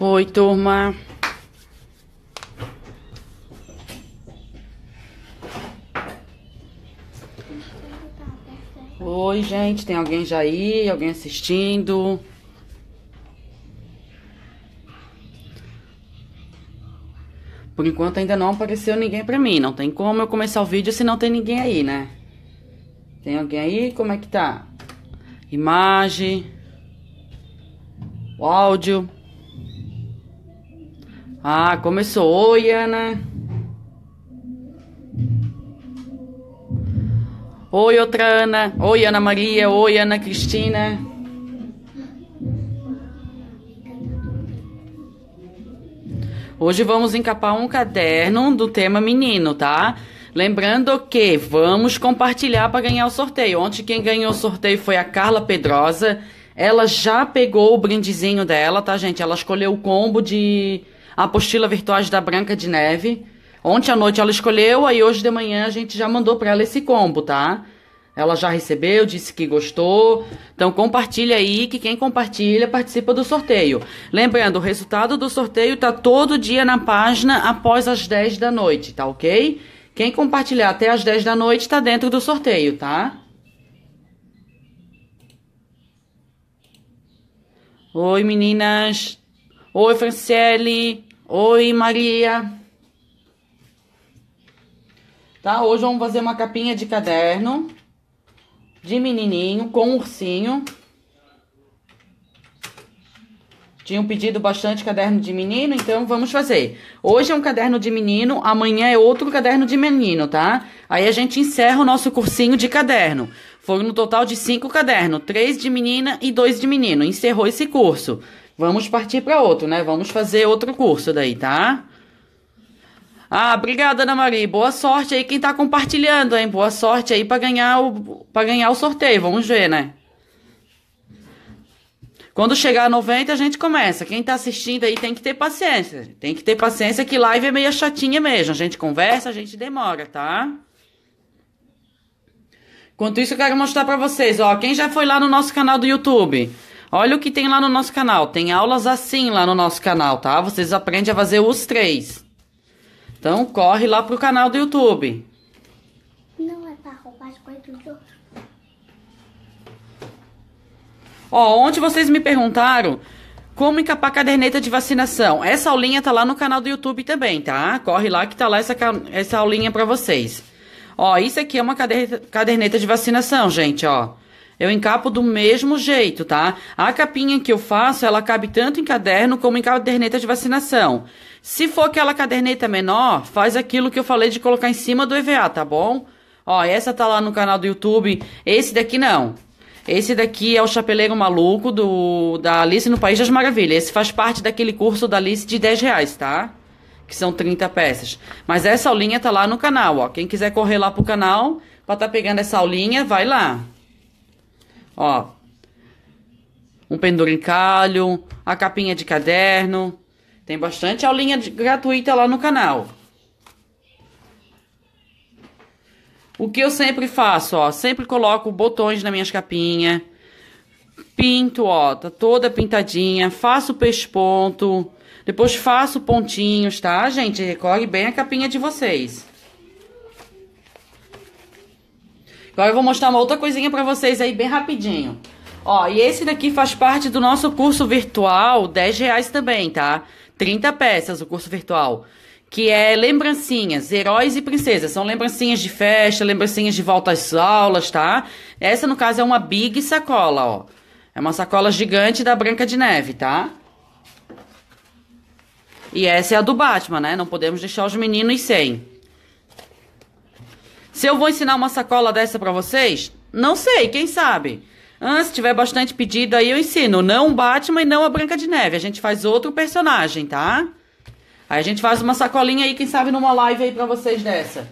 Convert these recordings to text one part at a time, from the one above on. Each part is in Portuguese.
Oi, turma. Oi, gente. Tem alguém já aí? Alguém assistindo? Por enquanto ainda não apareceu ninguém pra mim. Não tem como eu começar o vídeo se não tem ninguém aí, né? Tem alguém aí? Como é que tá? Imagem. O áudio. Ah, começou. Oi, Ana. Oi, outra Ana. Oi, Ana Maria. Oi, Ana Cristina. Hoje vamos encapar um caderno do tema menino, tá? Lembrando que vamos compartilhar para ganhar o sorteio. Ontem quem ganhou o sorteio foi a Carla Pedrosa. Ela já pegou o brindezinho dela, tá, gente? Ela escolheu o combo de a apostila virtuais da Branca de Neve. Ontem à noite ela escolheu, aí hoje de manhã a gente já mandou para ela esse combo, tá? Ela já recebeu, disse que gostou. Então compartilha aí, que quem compartilha participa do sorteio. Lembrando, o resultado do sorteio tá todo dia na página após as 10 da noite, tá ok? Quem compartilhar até as 10 da noite tá dentro do sorteio, tá? Oi meninas. Oi Franciele. Oi, Maria. Tá? Hoje vamos fazer uma capinha de caderno de menininho com ursinho. Tinham pedido bastante caderno de menino, então vamos fazer. Hoje é um caderno de menino, amanhã é outro caderno de menino, tá? Aí a gente encerra o nosso cursinho de caderno. Foram no total de cinco cadernos, três de menina e dois de menino. Encerrou esse curso. Vamos partir para outro, né? Vamos fazer outro curso daí, tá? Ah, obrigada, Ana Maria. Boa sorte aí quem tá compartilhando, hein? Boa sorte aí para ganhar o para ganhar o sorteio. Vamos ver, né? Quando chegar a 90, a gente começa. Quem tá assistindo aí tem que ter paciência. Tem que ter paciência que live é meio chatinha mesmo. A gente conversa, a gente demora, tá? Enquanto isso, eu quero mostrar para vocês, ó, quem já foi lá no nosso canal do YouTube, Olha o que tem lá no nosso canal. Tem aulas assim lá no nosso canal, tá? Vocês aprendem a fazer os três. Então corre lá pro canal do YouTube. Não é para roubar as coisas dos Ó, ontem vocês me perguntaram como encapar caderneta de vacinação. Essa aulinha tá lá no canal do YouTube também, tá? Corre lá que tá lá essa, essa aulinha pra vocês. Ó, isso aqui é uma caderneta, caderneta de vacinação, gente, ó. Eu encapo do mesmo jeito, tá? A capinha que eu faço, ela cabe tanto em caderno como em caderneta de vacinação. Se for aquela caderneta menor, faz aquilo que eu falei de colocar em cima do EVA, tá bom? Ó, essa tá lá no canal do YouTube, esse daqui não. Esse daqui é o Chapeleiro Maluco do, da Alice no País das Maravilhas. Esse faz parte daquele curso da Alice de 10 reais, tá? Que são 30 peças. Mas essa aulinha tá lá no canal, ó. Quem quiser correr lá pro canal pra tá pegando essa aulinha, vai lá. Ó, um penduricalho, a capinha de caderno. Tem bastante aulinha de, gratuita lá no canal. O que eu sempre faço, ó, sempre coloco botões nas minhas capinhas. Pinto, ó, tá toda pintadinha, faço pesponto, depois faço pontinhos, tá, gente? Recorre bem a capinha de vocês. Agora então, eu vou mostrar uma outra coisinha para vocês aí bem rapidinho. Ó, e esse daqui faz parte do nosso curso virtual, 10 reais também, tá? 30 peças o curso virtual. Que é lembrancinhas, heróis e princesas. São lembrancinhas de festa, lembrancinhas de volta às aulas, tá? Essa, no caso, é uma big sacola, ó. É uma sacola gigante da Branca de Neve, tá? E essa é a do Batman, né? Não podemos deixar os meninos sem. Se eu vou ensinar uma sacola dessa para vocês, não sei, quem sabe. Ah, se tiver bastante pedido aí eu ensino, não o Batman e não a Branca de Neve. A gente faz outro personagem, tá? Aí a gente faz uma sacolinha aí, quem sabe numa live aí para vocês dessa.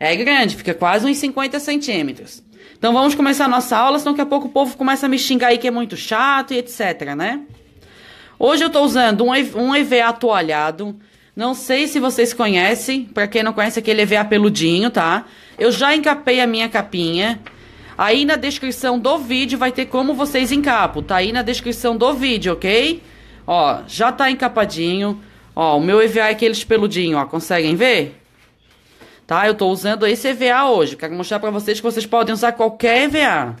É grande, fica quase uns 50 centímetros. Então vamos começar a nossa aula, senão daqui a pouco o povo começa a me xingar aí que é muito chato e etc, né? Hoje eu estou usando um, um EVA toalhado. Não sei se vocês conhecem, pra quem não conhece, aquele EVA peludinho, tá? Eu já encapei a minha capinha. Aí na descrição do vídeo vai ter como vocês encapam, tá aí na descrição do vídeo, ok? Ó, já tá encapadinho. Ó, o meu EVA é aqueles peludinho, ó, conseguem ver? Tá, eu tô usando esse EVA hoje. Quero mostrar pra vocês que vocês podem usar qualquer EVA.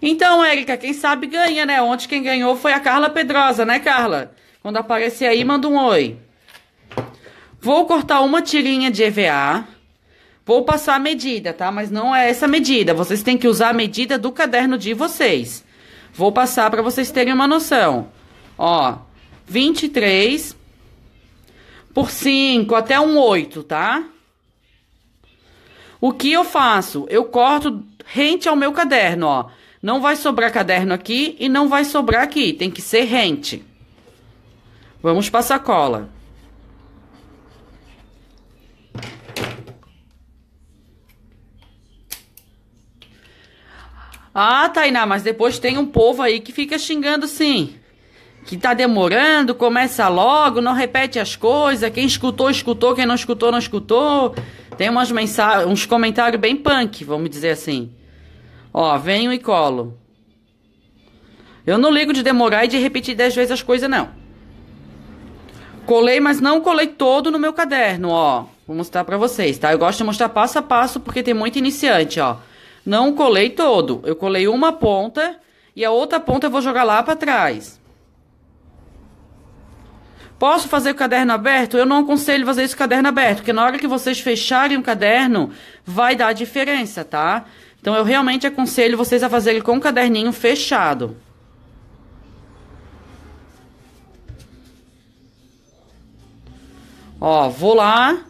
Então, Érica, quem sabe ganha, né? Ontem quem ganhou foi a Carla Pedrosa, né, Carla? Quando aparecer aí, manda um oi. Vou cortar uma tirinha de EVA. Vou passar a medida, tá? Mas não é essa medida. Vocês têm que usar a medida do caderno de vocês. Vou passar para vocês terem uma noção. Ó, 23 por 5 até um 8, tá? O que eu faço? Eu corto rente ao meu caderno, ó. Não vai sobrar caderno aqui e não vai sobrar aqui. Tem que ser rente. Vamos passar cola. Ah, Tainá, mas depois tem um povo aí que fica xingando sim. Que tá demorando, começa logo, não repete as coisas. Quem escutou, escutou. Quem não escutou, não escutou. Tem umas mensagens, uns comentários bem punk, vamos dizer assim. Ó, venho e colo. Eu não ligo de demorar e de repetir dez vezes as coisas, não colei, mas não colei todo no meu caderno, ó. Vou mostrar pra vocês, tá? Eu gosto de mostrar passo a passo porque tem muito iniciante, ó. Não colei todo. Eu colei uma ponta e a outra ponta eu vou jogar lá pra trás. Posso fazer o caderno aberto? Eu não aconselho fazer isso com o caderno aberto, porque na hora que vocês fecharem o caderno, vai dar diferença, tá? Então eu realmente aconselho vocês a fazerem com o caderninho fechado. Ó, vou lá,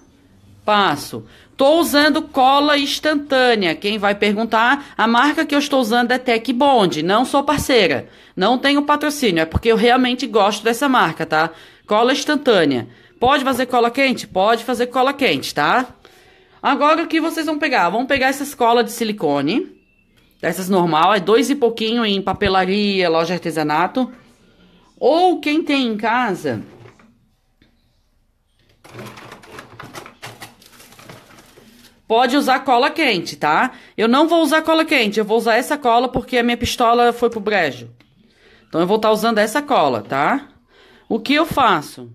passo. Tô usando cola instantânea. Quem vai perguntar? A marca que eu estou usando é Tech Bond. Não sou parceira. Não tenho patrocínio. É porque eu realmente gosto dessa marca, tá? Cola instantânea. Pode fazer cola quente? Pode fazer cola quente, tá? Agora o que vocês vão pegar? Vão pegar essas colas de silicone. Dessas normal. É dois e pouquinho em papelaria, loja de artesanato. Ou quem tem em casa Pode usar cola quente, tá? Eu não vou usar cola quente, eu vou usar essa cola porque a minha pistola foi pro brejo. Então eu vou estar tá usando essa cola, tá? O que eu faço?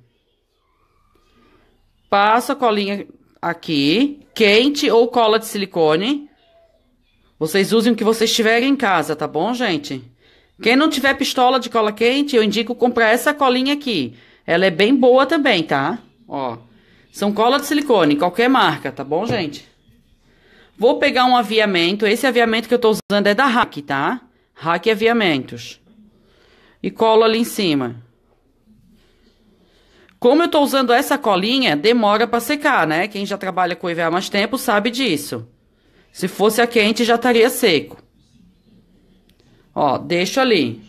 Passo a colinha aqui, quente ou cola de silicone. Vocês usem o que vocês tiverem em casa, tá bom, gente? Quem não tiver pistola de cola quente, eu indico comprar essa colinha aqui. Ela é bem boa também, tá? Ó. São cola de silicone, qualquer marca, tá bom, gente? Vou pegar um aviamento. Esse aviamento que eu tô usando é da Hack, tá? Hack Aviamentos. E colo ali em cima. Como eu tô usando essa colinha, demora para secar, né? Quem já trabalha com EVA há mais tempo sabe disso. Se fosse a quente, já estaria seco. Ó, deixo ali.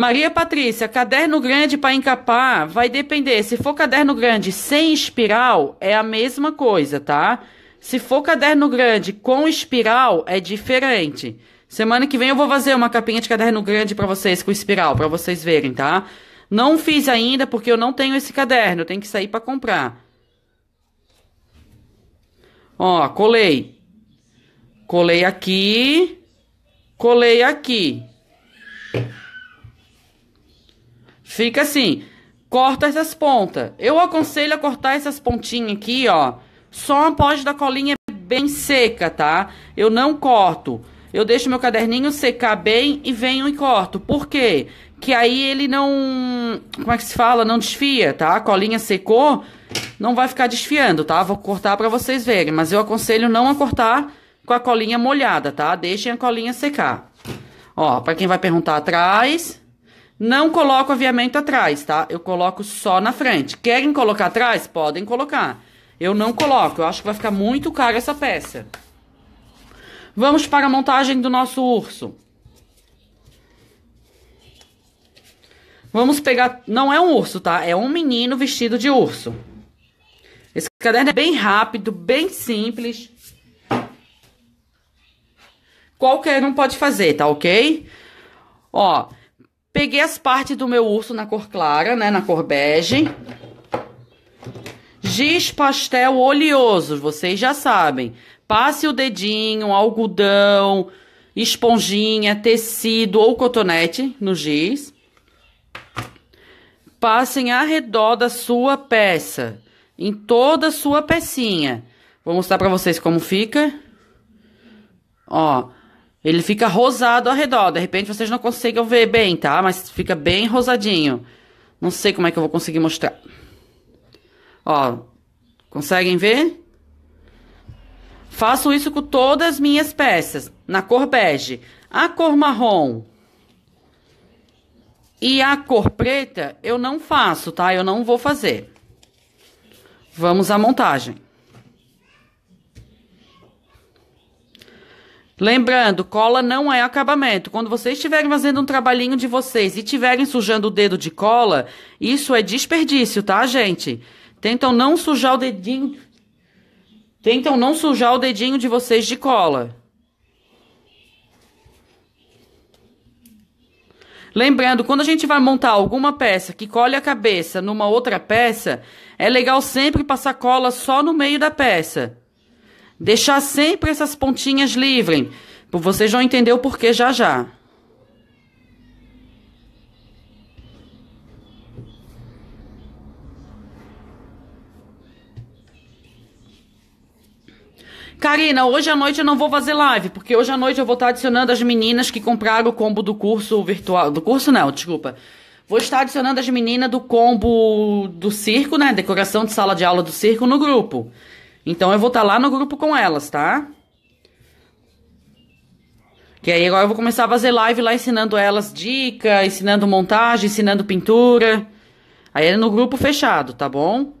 Maria Patrícia, caderno grande para encapar vai depender. Se for caderno grande sem espiral, é a mesma coisa, tá? Se for caderno grande com espiral, é diferente. Semana que vem eu vou fazer uma capinha de caderno grande para vocês com espiral, para vocês verem, tá? Não fiz ainda porque eu não tenho esse caderno, eu tenho que sair para comprar. Ó, colei. Colei aqui, colei aqui. Fica assim, corta essas pontas. Eu aconselho a cortar essas pontinhas aqui, ó. Só após da colinha bem seca, tá? Eu não corto. Eu deixo meu caderninho secar bem e venho e corto. Por quê? Que aí ele não. Como é que se fala? Não desfia, tá? A colinha secou, não vai ficar desfiando, tá? Vou cortar para vocês verem. Mas eu aconselho não a cortar com a colinha molhada, tá? Deixem a colinha secar. Ó, pra quem vai perguntar atrás, não coloco aviamento atrás, tá? Eu coloco só na frente. Querem colocar atrás? Podem colocar. Eu não coloco, eu acho que vai ficar muito caro essa peça. Vamos para a montagem do nosso urso. Vamos pegar... Não é um urso, tá? É um menino vestido de urso. Esse caderno é bem rápido, bem simples. Qualquer um pode fazer, tá ok? Ó, Peguei as partes do meu urso na cor clara, né? Na cor bege. Giz pastel oleoso, vocês já sabem. Passe o dedinho, algodão, esponjinha, tecido ou cotonete no giz. Passem ao redor da sua peça, em toda a sua pecinha. Vou mostrar para vocês como fica. Ó, ele fica rosado ao redor. De repente vocês não conseguem ver bem, tá? Mas fica bem rosadinho. Não sei como é que eu vou conseguir mostrar. Ó, conseguem ver? Faço isso com todas as minhas peças. Na cor bege. A cor marrom e a cor preta eu não faço, tá? Eu não vou fazer. Vamos à montagem. Lembrando, cola não é acabamento. Quando vocês estiverem fazendo um trabalhinho de vocês e estiverem sujando o dedo de cola, isso é desperdício, tá, gente? Tentam não sujar o dedinho. Tentam não sujar o dedinho de vocês de cola. Lembrando, quando a gente vai montar alguma peça que colhe a cabeça numa outra peça, é legal sempre passar cola só no meio da peça. Deixar sempre essas pontinhas livres. Vocês vão entender o porquê já já. Karina, hoje à noite eu não vou fazer live, porque hoje à noite eu vou estar adicionando as meninas que compraram o combo do curso virtual. Do curso não, desculpa. Vou estar adicionando as meninas do combo do circo, né? Decoração de sala de aula do circo no grupo. Então eu vou estar tá lá no grupo com elas, tá? Que aí agora eu vou começar a fazer live lá ensinando elas dica, ensinando montagem, ensinando pintura. Aí é no grupo fechado, tá bom?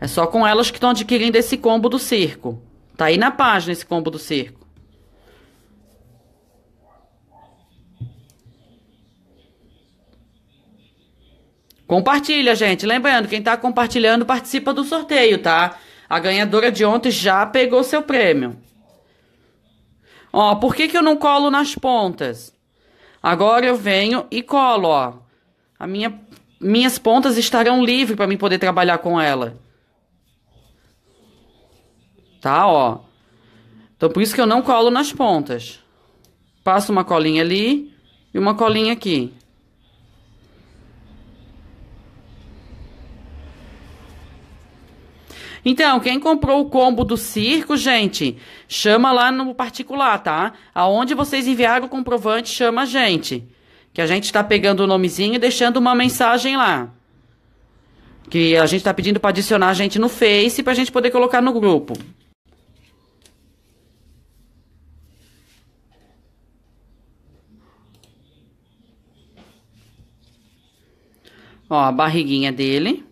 É só com elas que estão adquirindo esse combo do circo. Tá aí na página esse combo do circo. Compartilha, gente. Lembrando, quem tá compartilhando participa do sorteio, tá? A ganhadora de ontem já pegou seu prêmio. Ó, por que, que eu não colo nas pontas? Agora eu venho e colo, ó. A minha, minhas pontas estarão livres para mim poder trabalhar com ela. Tá, ó. Então, por isso que eu não colo nas pontas. Passo uma colinha ali e uma colinha aqui. Então, quem comprou o combo do circo, gente, chama lá no particular, tá? Aonde vocês enviaram o comprovante, chama a gente. Que a gente está pegando o nomezinho e deixando uma mensagem lá. Que a gente está pedindo para adicionar a gente no Face para a gente poder colocar no grupo. Ó, a barriguinha dele.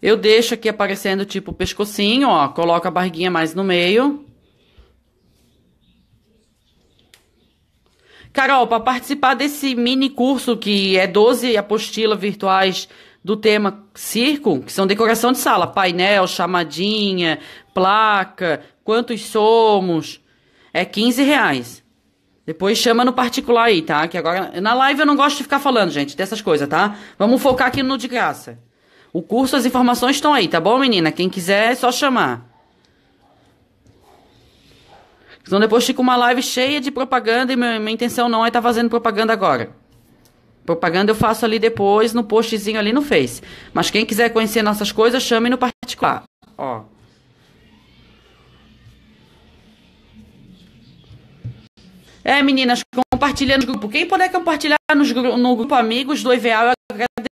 Eu deixo aqui aparecendo tipo pescocinho, ó. Coloco a barriguinha mais no meio. Carol, para participar desse mini curso que é 12 apostilas virtuais do tema circo, que são decoração de sala, painel, chamadinha, placa, quantos somos, é 15 reais. Depois chama no particular aí, tá? Que agora, na live eu não gosto de ficar falando, gente, dessas coisas, tá? Vamos focar aqui no de graça. O curso, as informações estão aí, tá bom, menina? Quem quiser é só chamar. Então depois fica uma live cheia de propaganda e minha, minha intenção não é estar tá fazendo propaganda agora. Propaganda eu faço ali depois, no postzinho ali no Face. Mas quem quiser conhecer nossas coisas, chame no particular. Ó. É, meninas, compartilha no grupo. Quem puder compartilhar nos, no grupo Amigos do IVA, eu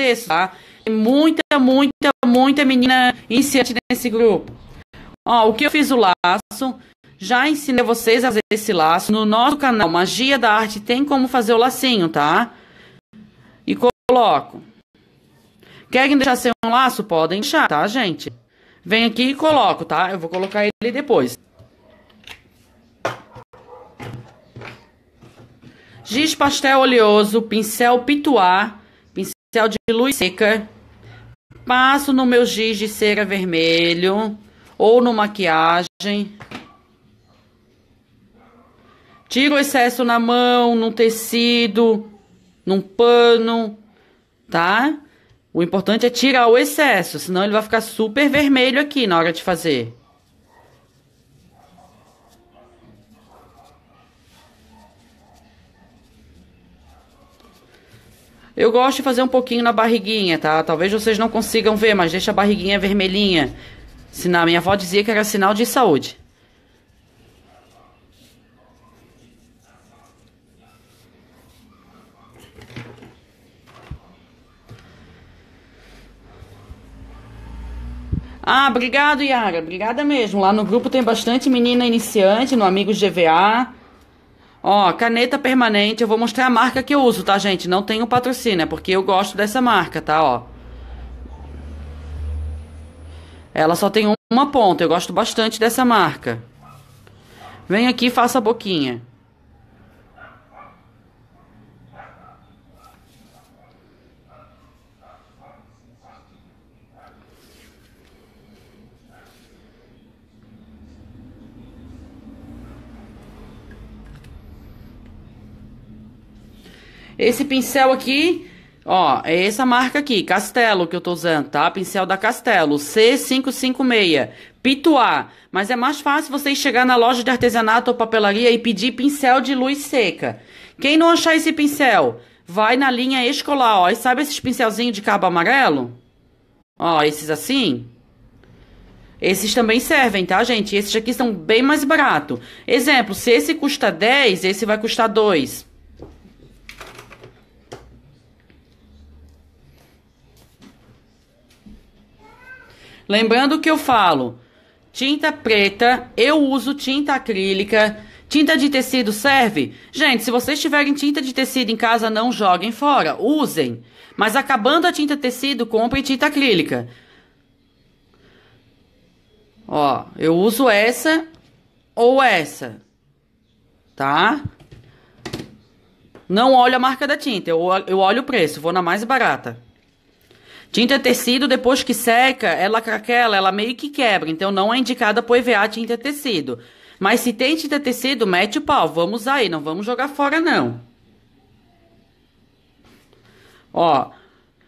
agradeço, tá? muita, muita, muita menina iniciante nesse grupo. Ó, o que eu fiz o laço, já ensinei vocês a fazer esse laço. No nosso canal Magia da Arte tem como fazer o lacinho, tá? E coloco. Querem deixar ser um laço? Podem deixar, tá, gente? Vem aqui e coloco, tá? Eu vou colocar ele depois. Giz pastel oleoso, pincel pituá, pincel de luz seca. Passo no meu giz de cera vermelho ou no maquiagem. Tiro o excesso na mão, no tecido, num pano, tá? O importante é tirar o excesso, senão ele vai ficar super vermelho aqui na hora de fazer. Eu gosto de fazer um pouquinho na barriguinha, tá? Talvez vocês não consigam ver, mas deixa a barriguinha vermelhinha. Sinal, minha avó dizia que era sinal de saúde. Ah, obrigado, Yara. Obrigada mesmo. Lá no grupo tem bastante menina iniciante, no Amigos GVA. Ó, caneta permanente, eu vou mostrar a marca que eu uso, tá, gente? Não tenho patrocínio, é porque eu gosto dessa marca, tá, ó. Ela só tem uma ponta, eu gosto bastante dessa marca. Vem aqui e faça a boquinha. Esse pincel aqui, ó, é essa marca aqui, Castelo, que eu tô usando, tá? Pincel da Castelo, C556, Pituá. Mas é mais fácil vocês chegar na loja de artesanato ou papelaria e pedir pincel de luz seca. Quem não achar esse pincel, vai na linha escolar, ó. E sabe esses pincelzinhos de cabo amarelo? Ó, esses assim? Esses também servem, tá, gente? Esses aqui são bem mais barato. Exemplo, se esse custa 10, esse vai custar 2. Lembrando que eu falo, tinta preta, eu uso tinta acrílica, tinta de tecido serve? Gente, se vocês tiverem tinta de tecido em casa, não joguem fora, usem. Mas acabando a tinta tecido, comprem tinta acrílica. Ó, eu uso essa ou essa, tá? Não olho a marca da tinta, eu olho o preço, vou na mais barata. Tinta é tecido, depois que seca, ela craquela, ela meio que quebra, então não é indicada pro EVA tinta é tecido. Mas se tem tinta é tecido, mete o pau, vamos aí, não vamos jogar fora não. Ó,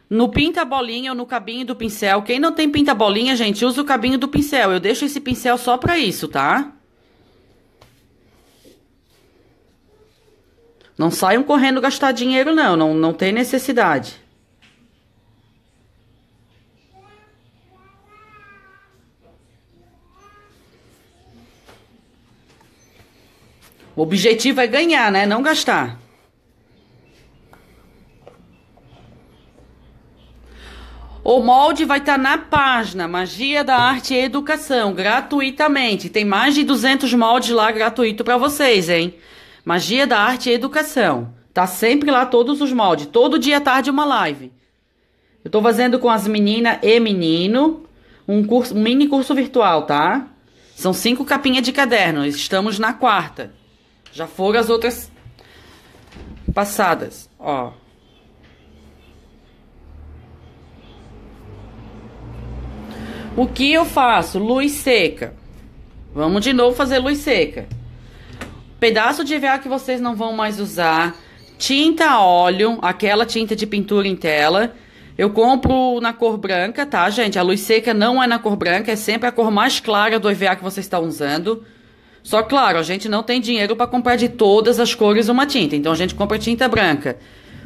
no pinta-bolinha ou no cabinho do pincel. Quem não tem pinta-bolinha, gente, usa o cabinho do pincel. Eu deixo esse pincel só pra isso, tá? Não saiam correndo gastar dinheiro, não. Não, não tem necessidade. O objetivo é ganhar, né? Não gastar. O molde vai estar tá na página Magia da Arte e Educação, gratuitamente. Tem mais de 200 moldes lá gratuito para vocês, hein? Magia da Arte e Educação. Tá sempre lá todos os moldes, todo dia tarde uma live. Eu tô fazendo com as meninas e menino um curso, um mini curso virtual, tá? São cinco capinhas de caderno. Estamos na quarta. Já foram as outras passadas, ó. O que eu faço? Luz seca. Vamos de novo fazer luz seca. Pedaço de EVA que vocês não vão mais usar. Tinta óleo, aquela tinta de pintura em tela. Eu compro na cor branca, tá, gente? A luz seca não é na cor branca, é sempre a cor mais clara do EVA que você está usando. Só claro, a gente não tem dinheiro para comprar de todas as cores uma tinta, então a gente compra tinta branca.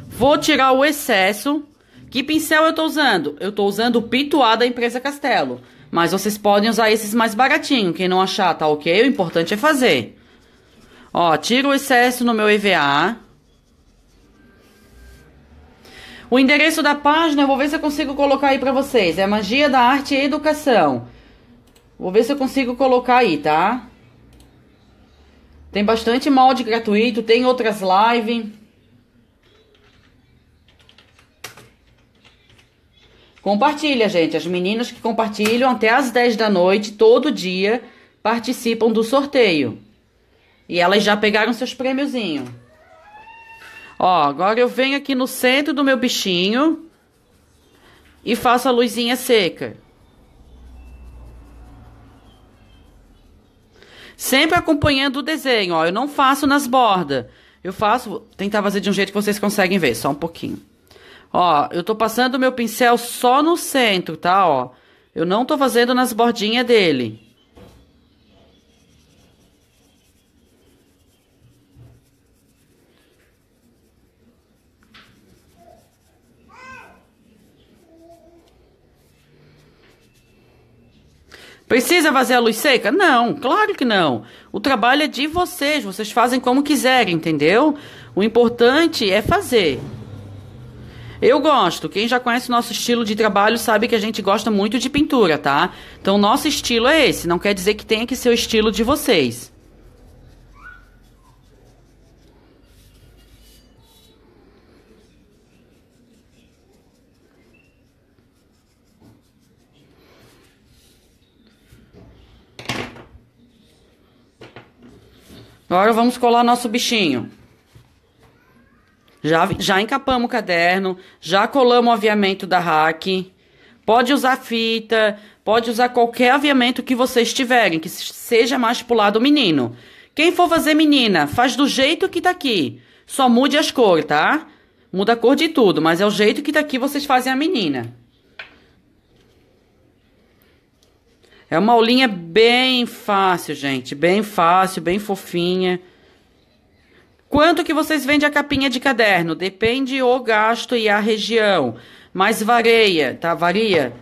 Vou tirar o excesso. Que pincel eu estou usando? Eu estou usando o pituá A da empresa Castelo. Mas vocês podem usar esses mais baratinho. Quem não achar, tá ok? O importante é fazer. Ó, tiro o excesso no meu EVA. O endereço da página, eu vou ver se eu consigo colocar aí pra vocês. É Magia da Arte e Educação. Vou ver se eu consigo colocar aí, tá? Tem bastante molde gratuito, tem outras lives. Compartilha, gente. As meninas que compartilham até as 10 da noite, todo dia, participam do sorteio. E elas já pegaram seus prêmiozinhos. Ó, agora eu venho aqui no centro do meu bichinho e faço a luzinha seca. Sempre acompanhando o desenho, ó. Eu não faço nas bordas. Eu faço, tentar fazer de um jeito que vocês conseguem ver, só um pouquinho. Ó, eu tô passando o meu pincel só no centro, tá, ó. Eu não tô fazendo nas bordinhas dele. Precisa fazer a luz seca? Não, claro que não. O trabalho é de vocês, vocês fazem como quiserem, entendeu? O importante é fazer. Eu gosto. Quem já conhece o nosso estilo de trabalho sabe que a gente gosta muito de pintura, tá? Então, nosso estilo é esse. Não quer dizer que tenha que ser o estilo de vocês. Agora vamos colar nosso bichinho. Já, já encapamos o caderno, já colamos o aviamento da rack. Pode usar fita, pode usar qualquer aviamento que vocês tiverem, que seja mais pro lado menino. Quem for fazer menina, faz do jeito que tá aqui. Só mude as cores, tá? Muda a cor de tudo, mas é o jeito que tá aqui vocês fazem a menina. É uma aulinha bem fácil, gente. Bem fácil, bem fofinha. Quanto que vocês vendem a capinha de caderno? Depende o gasto e a região. Mas varia, tá? Varia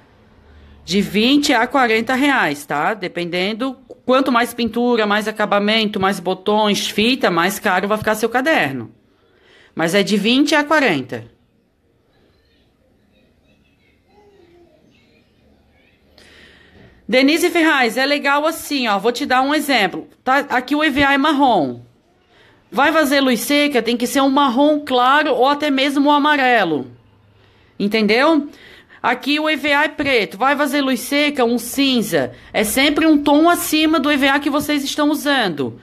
de 20 a 40 reais, tá? Dependendo quanto mais pintura, mais acabamento, mais botões, fita, mais caro vai ficar seu caderno. Mas é de 20 a 40. Denise Ferraz, é legal assim, ó. Vou te dar um exemplo. Tá, aqui o EVA é marrom. Vai fazer luz seca, tem que ser um marrom claro ou até mesmo um amarelo. Entendeu? Aqui o EVA é preto. Vai fazer luz seca, um cinza. É sempre um tom acima do EVA que vocês estão usando.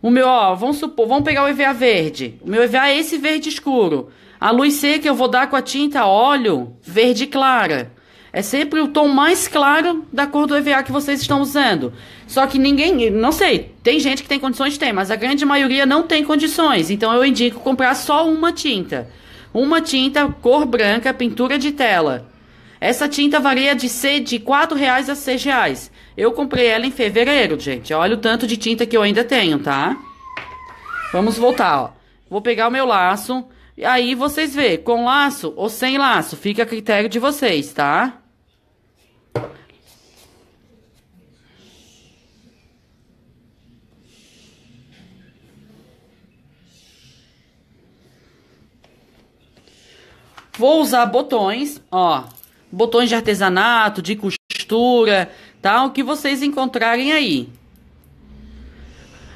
O meu, ó, vamos supor, vamos pegar o EVA verde. O meu EVA é esse verde escuro. A luz seca eu vou dar com a tinta óleo verde clara. É sempre o tom mais claro da cor do EVA que vocês estão usando. Só que ninguém, não sei, tem gente que tem condições de ter, mas a grande maioria não tem condições. Então eu indico comprar só uma tinta. Uma tinta cor branca, pintura de tela. Essa tinta varia de ser de R$ reais a R$ reais. Eu comprei ela em fevereiro, gente. Olha o tanto de tinta que eu ainda tenho, tá? Vamos voltar, ó. Vou pegar o meu laço. E aí vocês vê, com laço ou sem laço, fica a critério de vocês, tá? Vou usar botões, ó, botões de artesanato, de costura, tal, que vocês encontrarem aí.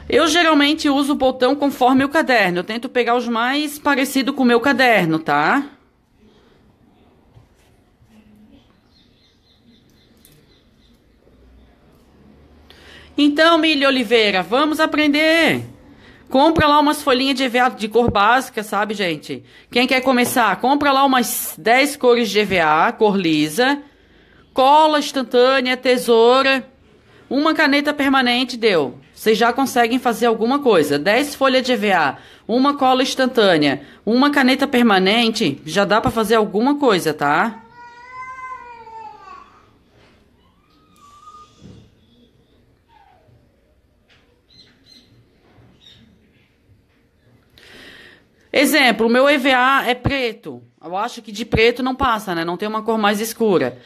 Eu geralmente uso o botão conforme o caderno. Eu tento pegar os mais parecidos com o meu caderno, tá? Então, Milha Oliveira, vamos aprender! Compra lá umas folhinhas de EVA de cor básica, sabe, gente? Quem quer começar, compra lá umas 10 cores de EVA, cor lisa, cola instantânea, tesoura, uma caneta permanente deu. Vocês já conseguem fazer alguma coisa. 10 folhas de EVA, uma cola instantânea, uma caneta permanente, já dá para fazer alguma coisa, tá? Exemplo, o meu EVA é preto. Eu acho que de preto não passa, né? Não tem uma cor mais escura.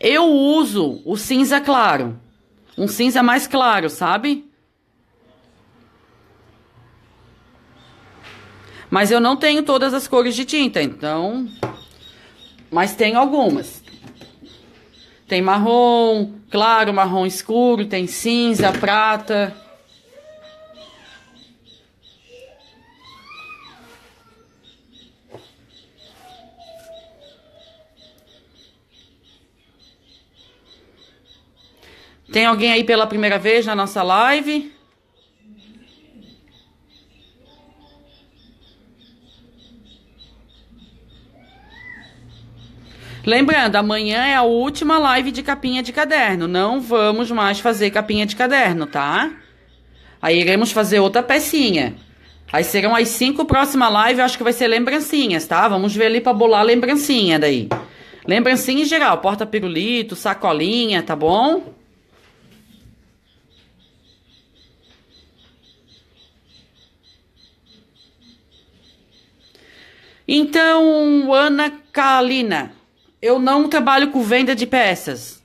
Eu uso o cinza claro. Um cinza mais claro, sabe? Mas eu não tenho todas as cores de tinta, então... Mas tem algumas. Tem marrom, claro, marrom escuro, tem cinza, prata... Tem alguém aí pela primeira vez na nossa live? Lembrando, amanhã é a última live de capinha de caderno. Não vamos mais fazer capinha de caderno, tá? Aí iremos fazer outra pecinha. Aí serão as cinco próximas lives, acho que vai ser lembrancinhas, tá? Vamos ver ali pra bolar lembrancinha daí. Lembrancinha em geral, porta-pirulito, sacolinha, tá bom? Então, Ana Kalina, eu não trabalho com venda de peças.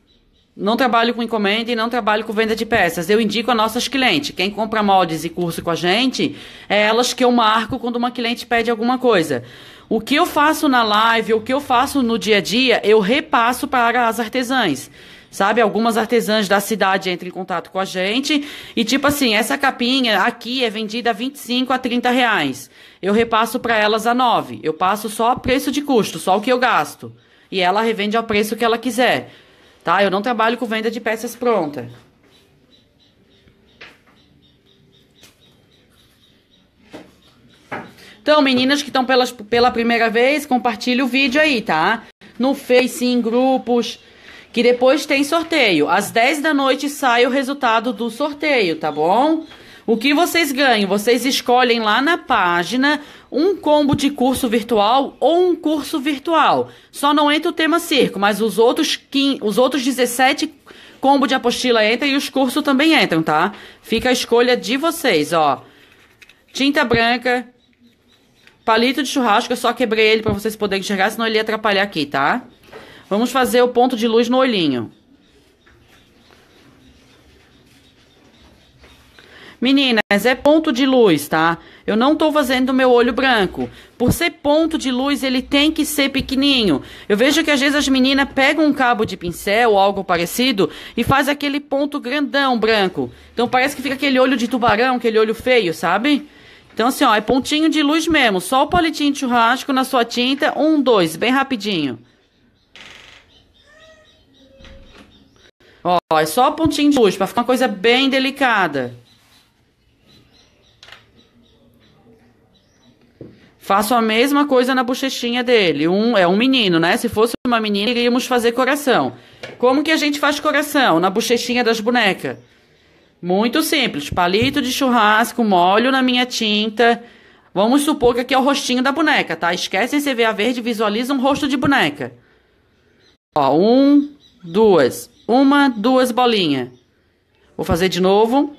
Não trabalho com encomenda e não trabalho com venda de peças. Eu indico a nossas clientes. Quem compra moldes e curso com a gente, é elas que eu marco quando uma cliente pede alguma coisa. O que eu faço na live, o que eu faço no dia a dia, eu repasso para as artesãs sabe? Algumas artesãs da cidade entram em contato com a gente e, tipo assim, essa capinha aqui é vendida a 25 a 30 reais. Eu repasso para elas a 9. Eu passo só preço de custo, só o que eu gasto. E ela revende ao preço que ela quiser, tá? Eu não trabalho com venda de peças prontas. Então, meninas que estão pela primeira vez, compartilhe o vídeo aí, tá? No Face, em grupos, que depois tem sorteio. Às 10 da noite sai o resultado do sorteio, tá bom? O que vocês ganham? Vocês escolhem lá na página um combo de curso virtual ou um curso virtual. Só não entra o tema circo, mas os outros, 15, os outros 17 combo de apostila entram e os cursos também entram, tá? Fica a escolha de vocês, ó. Tinta branca, palito de churrasco, eu só quebrei ele para vocês poderem enxergar, senão ele ia atrapalhar aqui, tá? Vamos fazer o ponto de luz no olhinho. Meninas, é ponto de luz, tá? Eu não tô fazendo meu olho branco. Por ser ponto de luz, ele tem que ser pequenininho. Eu vejo que às vezes as meninas pegam um cabo de pincel ou algo parecido e faz aquele ponto grandão branco. Então parece que fica aquele olho de tubarão, aquele olho feio, sabe? Então assim, ó, é pontinho de luz mesmo. Só o palitinho de churrasco na sua tinta. Um, dois, bem rapidinho. Ó, é só a pontinha de luz, pra ficar uma coisa bem delicada. Faço a mesma coisa na bochechinha dele. Um, é um menino, né? Se fosse uma menina, iríamos fazer coração. Como que a gente faz coração? Na bochechinha das bonecas. Muito simples. Palito de churrasco, molho na minha tinta. Vamos supor que aqui é o rostinho da boneca, tá? Esquecem a verde, visualiza um rosto de boneca. Ó, um, duas. Uma, duas bolinhas. Vou fazer de novo.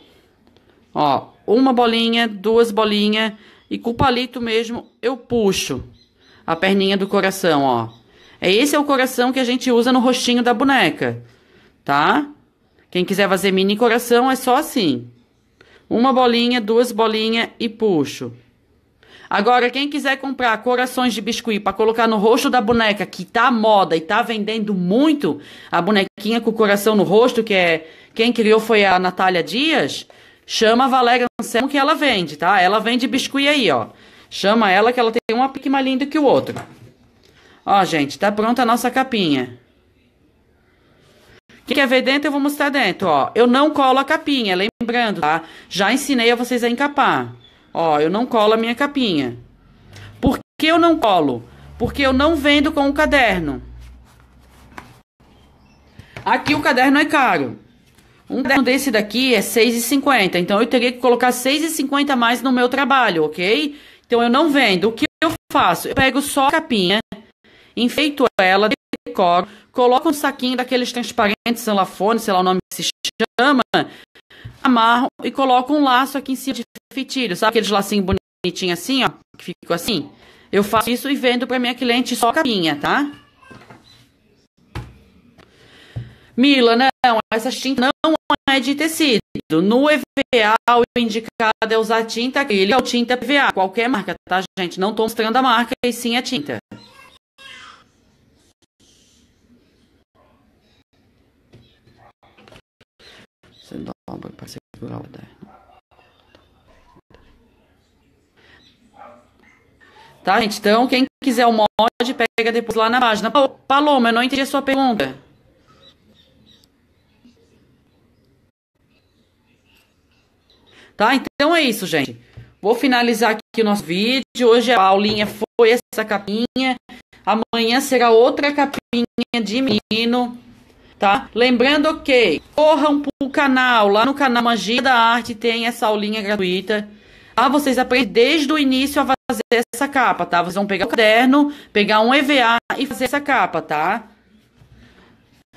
Ó, uma bolinha, duas bolinhas. E com o palito mesmo eu puxo a perninha do coração, ó. É esse é o coração que a gente usa no rostinho da boneca, tá? Quem quiser fazer mini coração é só assim. Uma bolinha, duas bolinhas e puxo. Agora, quem quiser comprar corações de biscuit para colocar no rosto da boneca, que tá moda e tá vendendo muito, a bonequinha com o coração no rosto, que é quem criou foi a Natália Dias, chama a Valéria Anselmo que ela vende, tá? Ela vende biscuit aí, ó. Chama ela que ela tem uma pique mais linda que o outro. Ó, gente, tá pronta a nossa capinha. Quem quer ver dentro, eu vou mostrar dentro, ó. Eu não colo a capinha, lembrando, tá? Já ensinei a vocês a encapar. Ó, eu não colo a minha capinha. Por que eu não colo? Porque eu não vendo com o caderno. Aqui o caderno é caro. Um caderno desse daqui é 6,50. Então eu teria que colocar 6,50 a mais no meu trabalho, ok? Então eu não vendo. O que eu faço? Eu pego só a capinha, enfeito ela, decoro, coloco um saquinho daqueles transparentes, celafone, sei lá o nome que se chama, amarro e coloco um laço aqui em cima de fitilho, sabe aqueles lacinho bonitinho assim, ó, que ficou assim? Eu faço isso e vendo para minha cliente só capinha, tá? Mila, não, essa tinta não é de tecido. No EVA, o indicado é usar tinta acrílica ou tinta PVA. Qualquer marca, tá, gente? Não tô mostrando a marca, e sim a tinta. Você dobra pra segurar o caderno. Tá, gente? Então, quem quiser o mod, pega depois lá na página. Paloma, eu não entendi a sua pergunta. Tá? Então é isso, gente. Vou finalizar aqui o nosso vídeo. Hoje a aulinha foi essa capinha. Amanhã será outra capinha de menino, tá? Lembrando que corram pro canal. Lá no canal Magia da Arte tem essa aulinha gratuita. Lá ah, vocês aprendem desde o início a fazer essa capa, tá? Vocês vão pegar o caderno, pegar um EVA e fazer essa capa, tá?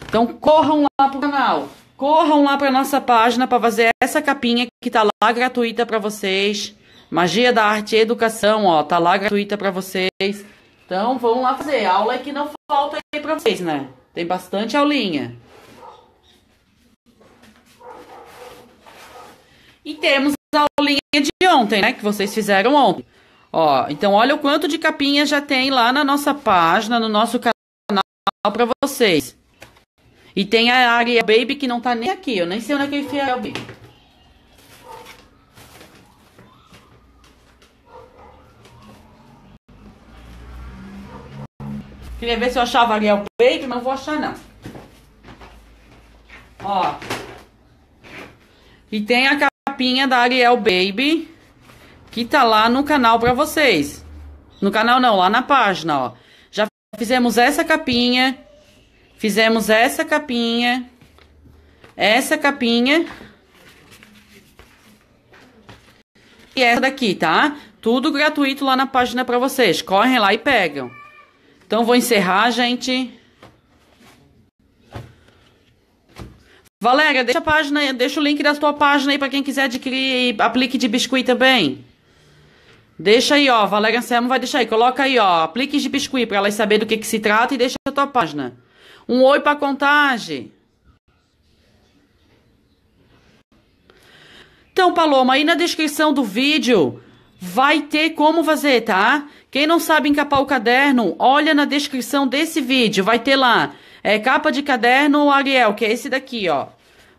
Então corram lá pro canal. Corram lá para nossa página para fazer essa capinha que tá lá gratuita para vocês. Magia da Arte e Educação, ó, tá lá gratuita para vocês. Então vamos lá fazer. Aula é que não falta aí para vocês, né? Tem bastante aulinha. E temos de ontem, né? Que vocês fizeram ontem. Ó, então olha o quanto de capinha já tem lá na nossa página, no nosso canal para vocês. E tem a área Baby que não tá nem aqui. Eu nem sei onde é que eu enfiei a Baby. Queria ver se eu achava a Ariel Baby, mas não vou achar não. Ó. E tem a capinha da Ariel Baby, que tá lá no canal para vocês. No canal não, lá na página, ó. Já fizemos essa capinha, fizemos essa capinha, essa capinha e essa daqui, tá? Tudo gratuito lá na página para vocês. Correm lá e pegam. Então vou encerrar, gente. Valéria, deixa a página, deixa o link da tua página aí para quem quiser adquirir aplique de biscuit também. Deixa aí, ó. Valéria Anselmo vai deixar aí. Coloca aí, ó. Apliques de biscuit para elas saber do que, que se trata e deixa a tua página. Um oi para contagem. Então, Paloma, aí na descrição do vídeo vai ter como fazer, tá? Quem não sabe encapar o caderno, olha na descrição desse vídeo. Vai ter lá. É capa de caderno Ariel, que é esse daqui, ó.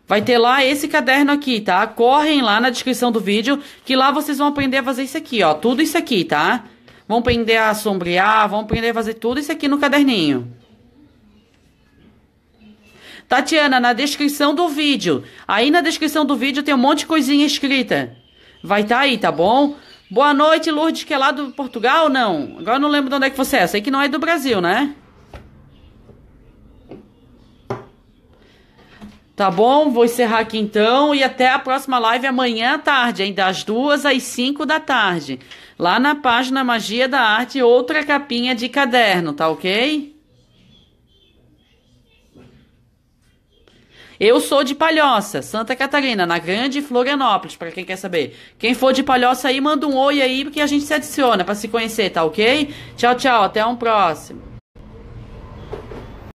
Vai ter lá esse caderno aqui, tá? Correm lá na descrição do vídeo, que lá vocês vão aprender a fazer isso aqui, ó. Tudo isso aqui, tá? Vão aprender a sombrear, vão aprender a fazer tudo isso aqui no caderninho. Tatiana, na descrição do vídeo. Aí na descrição do vídeo tem um monte de coisinha escrita. Vai tá aí, tá bom? Boa noite, Lourdes, que é lá do Portugal, não? Agora eu não lembro de onde é que você é. Sei que não é do Brasil, né? Tá bom? Vou encerrar aqui então e até a próxima live amanhã à tarde, hein? das duas às cinco da tarde. Lá na página Magia da Arte, outra capinha de caderno, tá ok? Eu sou de Palhoça, Santa Catarina, na Grande Florianópolis, para quem quer saber. Quem for de Palhoça aí, manda um oi aí, porque a gente se adiciona para se conhecer, tá ok? Tchau, tchau, até um próximo.